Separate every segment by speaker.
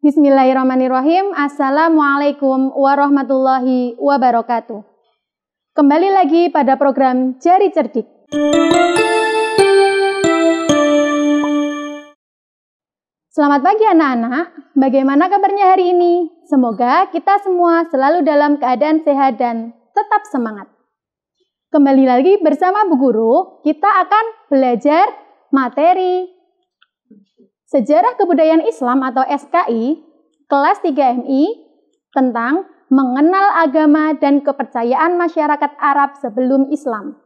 Speaker 1: Bismillahirrahmanirrahim. Assalamualaikum warahmatullahi wabarakatuh. Kembali lagi pada program Jari Cerdik. Selamat pagi anak-anak. Bagaimana kabarnya hari ini? Semoga kita semua selalu dalam keadaan sehat dan tetap semangat. Kembali lagi bersama Bu Guru, kita akan belajar materi Sejarah Kebudayaan Islam atau SKI kelas 3 MI tentang mengenal agama dan kepercayaan masyarakat Arab sebelum Islam.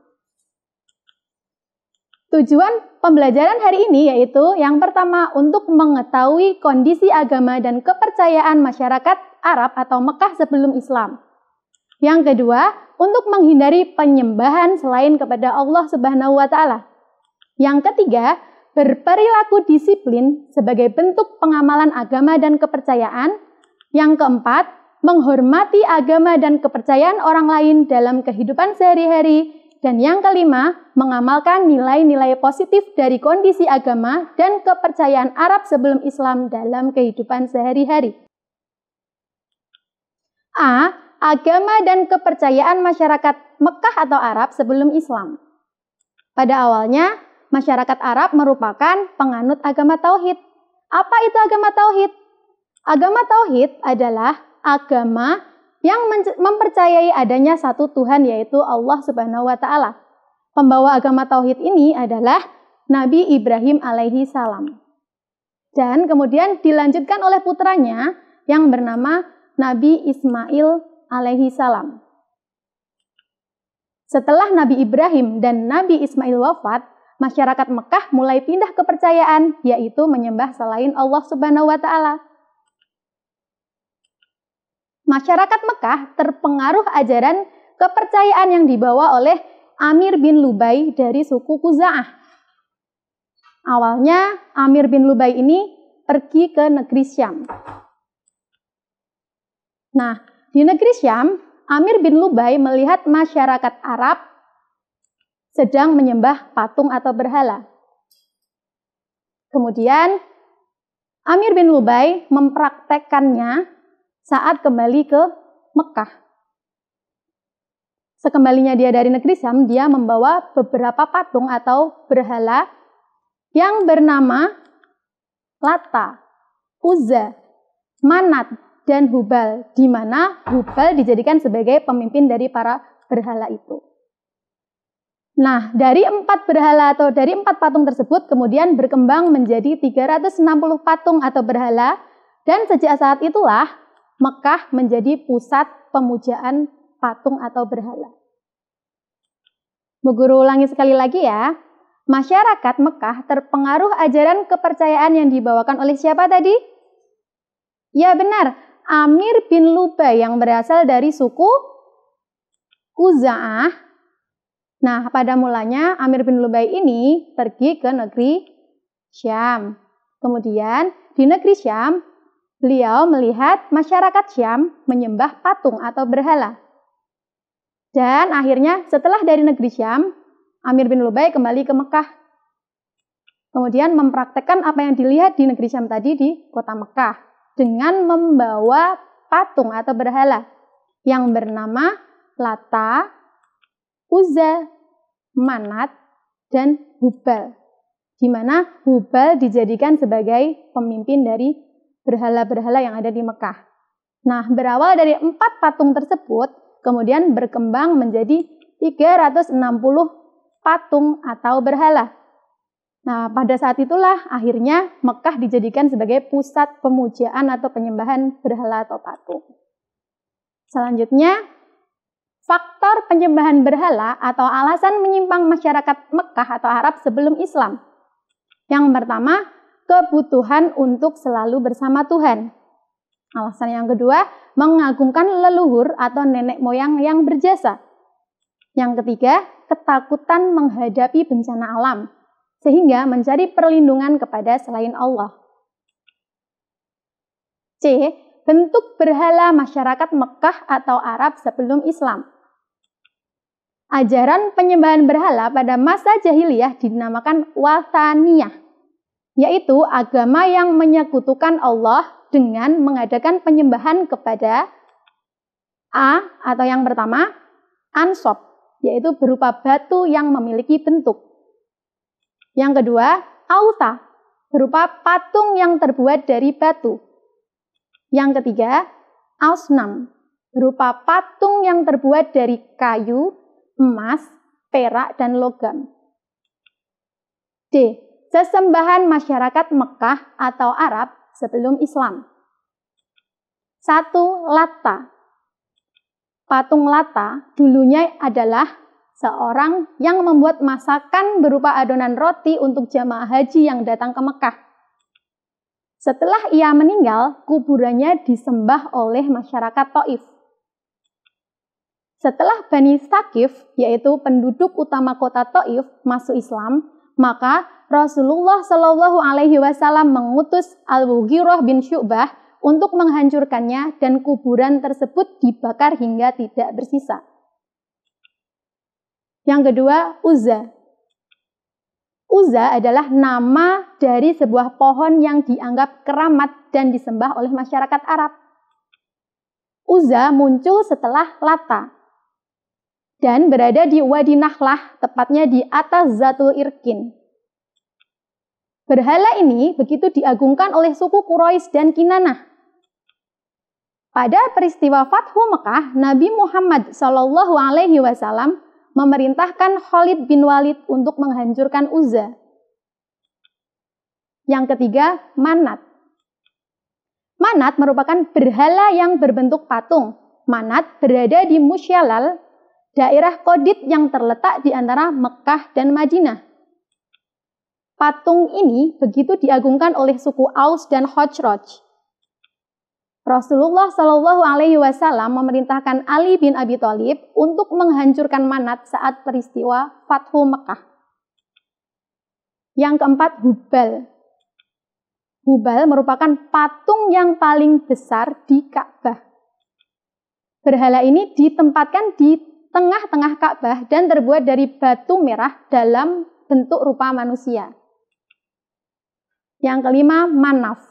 Speaker 1: Tujuan pembelajaran hari ini yaitu yang pertama untuk mengetahui kondisi agama dan kepercayaan masyarakat Arab atau Mekah sebelum Islam. Yang kedua, untuk menghindari penyembahan selain kepada Allah Subhanahu wa taala. Yang ketiga, berperilaku disiplin sebagai bentuk pengamalan agama dan kepercayaan. Yang keempat, menghormati agama dan kepercayaan orang lain dalam kehidupan sehari-hari. Dan yang kelima, mengamalkan nilai-nilai positif dari kondisi agama dan kepercayaan Arab sebelum Islam dalam kehidupan sehari-hari. A. Agama dan kepercayaan masyarakat Mekah atau Arab sebelum Islam. Pada awalnya, masyarakat Arab merupakan penganut agama tauhid. Apa itu agama tauhid? Agama tauhid adalah agama yang mempercayai adanya satu Tuhan yaitu Allah Subhanahu wa taala. Pembawa agama tauhid ini adalah Nabi Ibrahim alaihi salam. Dan kemudian dilanjutkan oleh putranya yang bernama Nabi Ismail alaihi salam. Setelah Nabi Ibrahim dan Nabi Ismail wafat, masyarakat Mekah mulai pindah kepercayaan, yaitu menyembah selain Allah Subhanahu wa Ta'ala. Masyarakat Mekah terpengaruh ajaran kepercayaan yang dibawa oleh Amir bin Lubai dari suku Kuza'ah. Awalnya Amir bin Lubai ini pergi ke negeri Syam. Nah, di negeri Syam, Amir bin Lubai melihat masyarakat Arab sedang menyembah patung atau berhala. Kemudian Amir bin Lubai mempraktekkannya saat kembali ke Mekah. Sekembalinya dia dari negeri Syam, dia membawa beberapa patung atau berhala yang bernama Lata, Uzza, Manat, dan Hubal, di mana Hubal dijadikan sebagai pemimpin dari para berhala itu. Nah, dari empat berhala atau dari empat patung tersebut kemudian berkembang menjadi 360 patung atau berhala dan sejak saat itulah Mekah menjadi pusat pemujaan patung atau berhala. Bu guru ulangi sekali lagi ya. Masyarakat Mekah terpengaruh ajaran kepercayaan yang dibawakan oleh siapa tadi? Ya benar, Amir bin Lube yang berasal dari suku Kuza'ah Nah, pada mulanya Amir bin Lubai ini pergi ke negeri Syam. Kemudian di negeri Syam, beliau melihat masyarakat Syam menyembah patung atau berhala. Dan akhirnya setelah dari negeri Syam, Amir bin Lubai kembali ke Mekah. Kemudian mempraktekkan apa yang dilihat di negeri Syam tadi di kota Mekah dengan membawa patung atau berhala yang bernama Lata, Uzza, Manat, dan Hubal, di mana Hubal dijadikan sebagai pemimpin dari berhala-berhala yang ada di Mekah. Nah, berawal dari empat patung tersebut, kemudian berkembang menjadi 360 patung atau berhala. Nah, pada saat itulah akhirnya Mekah dijadikan sebagai pusat pemujaan atau penyembahan berhala atau patung. Selanjutnya, faktor penyembahan berhala atau alasan menyimpang masyarakat Mekah atau Arab sebelum Islam. Yang pertama, kebutuhan untuk selalu bersama Tuhan. Alasan yang kedua, mengagungkan leluhur atau nenek moyang yang berjasa. Yang ketiga, ketakutan menghadapi bencana alam, sehingga menjadi perlindungan kepada selain Allah. C. Bentuk berhala masyarakat Mekah atau Arab sebelum Islam. Ajaran penyembahan berhala pada masa jahiliyah dinamakan wataniyah, yaitu agama yang menyekutukan Allah dengan mengadakan penyembahan kepada A atau yang pertama ansop, yaitu berupa batu yang memiliki bentuk. Yang kedua, auta, berupa patung yang terbuat dari batu. Yang ketiga, ausnam, berupa patung yang terbuat dari kayu emas, perak, dan logam. D. Sesembahan masyarakat Mekah atau Arab sebelum Islam. 1. Lata. Patung Lata dulunya adalah seorang yang membuat masakan berupa adonan roti untuk jamaah haji yang datang ke Mekah. Setelah ia meninggal, kuburannya disembah oleh masyarakat Taif. Setelah Bani Sakif, yaitu penduduk utama kota Taif, masuk Islam, maka Rasulullah Shallallahu Alaihi Wasallam mengutus Al Mughirah bin Syubah untuk menghancurkannya dan kuburan tersebut dibakar hingga tidak bersisa. Yang kedua, Uzza. Uzza adalah nama dari sebuah pohon yang dianggap keramat dan disembah oleh masyarakat Arab. Uzza muncul setelah Lata, dan berada di Wadi Nahlah, tepatnya di atas Zatul Irkin. Berhala ini begitu diagungkan oleh suku Quraisy dan Kinanah. Pada peristiwa Fathu Mekah, Nabi Muhammad Shallallahu Alaihi Wasallam memerintahkan Khalid bin Walid untuk menghancurkan Uzza. Yang ketiga, Manat. Manat merupakan berhala yang berbentuk patung. Manat berada di Musyalal daerah Kodit yang terletak di antara Mekah dan Madinah. Patung ini begitu diagungkan oleh suku Aus dan Hojroj. Rasulullah Shallallahu Alaihi Wasallam memerintahkan Ali bin Abi Thalib untuk menghancurkan Manat saat peristiwa Fathu Mekah. Yang keempat, Hubal. Hubal merupakan patung yang paling besar di Ka'bah. Berhala ini ditempatkan di tengah-tengah Ka'bah dan terbuat dari batu merah dalam bentuk rupa manusia. Yang kelima, manaf.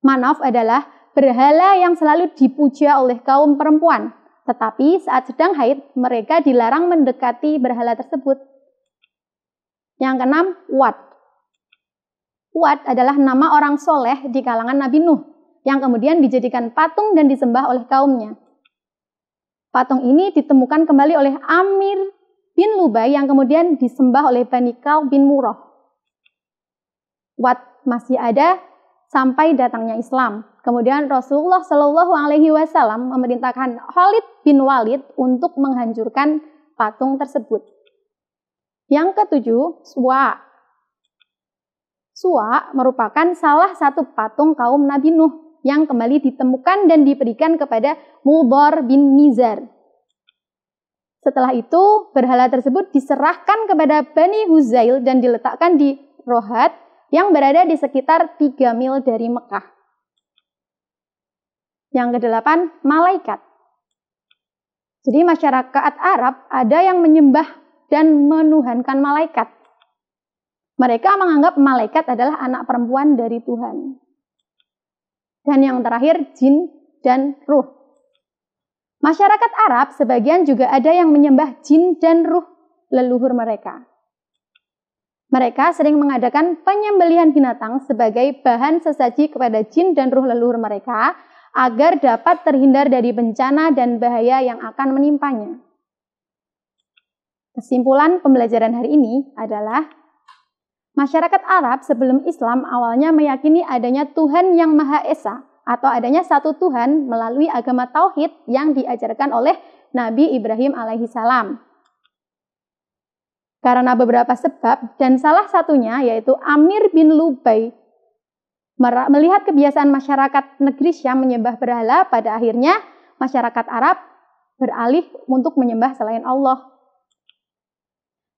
Speaker 1: Manaf adalah berhala yang selalu dipuja oleh kaum perempuan, tetapi saat sedang haid mereka dilarang mendekati berhala tersebut. Yang keenam, Wat. Wat adalah nama orang soleh di kalangan Nabi Nuh, yang kemudian dijadikan patung dan disembah oleh kaumnya. Patung ini ditemukan kembali oleh Amir bin Lubai yang kemudian disembah oleh Bani Kau bin Murrah. Wat masih ada sampai datangnya Islam. Kemudian Rasulullah Shallallahu Alaihi Wasallam memerintahkan Khalid bin Walid untuk menghancurkan patung tersebut. Yang ketujuh, Suwa. Suwa merupakan salah satu patung kaum Nabi Nuh yang kembali ditemukan dan diberikan kepada Mubar bin Nizar. Setelah itu, berhala tersebut diserahkan kepada Bani Huzail dan diletakkan di Rohat yang berada di sekitar 3 mil dari Mekah. Yang kedelapan, malaikat. Jadi masyarakat Arab ada yang menyembah dan menuhankan malaikat. Mereka menganggap malaikat adalah anak perempuan dari Tuhan dan yang terakhir jin dan ruh. Masyarakat Arab sebagian juga ada yang menyembah jin dan ruh leluhur mereka. Mereka sering mengadakan penyembelihan binatang sebagai bahan sesaji kepada jin dan ruh leluhur mereka agar dapat terhindar dari bencana dan bahaya yang akan menimpanya. Kesimpulan pembelajaran hari ini adalah Masyarakat Arab sebelum Islam awalnya meyakini adanya Tuhan yang Maha Esa atau adanya satu Tuhan melalui agama tauhid yang diajarkan oleh Nabi Ibrahim alaihi salam. Karena beberapa sebab dan salah satunya yaitu Amir bin Lubai melihat kebiasaan masyarakat negeri Syam menyembah berhala pada akhirnya masyarakat Arab beralih untuk menyembah selain Allah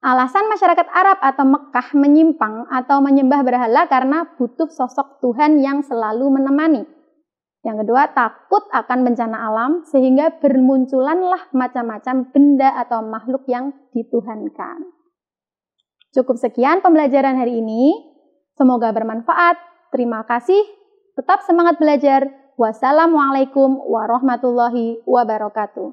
Speaker 1: Alasan masyarakat Arab atau Mekah menyimpang atau menyembah berhala karena butuh sosok Tuhan yang selalu menemani. Yang kedua, takut akan bencana alam sehingga bermunculanlah macam-macam benda atau makhluk yang dituhankan. Cukup sekian pembelajaran hari ini. Semoga bermanfaat. Terima kasih. Tetap semangat belajar. Wassalamualaikum warahmatullahi wabarakatuh.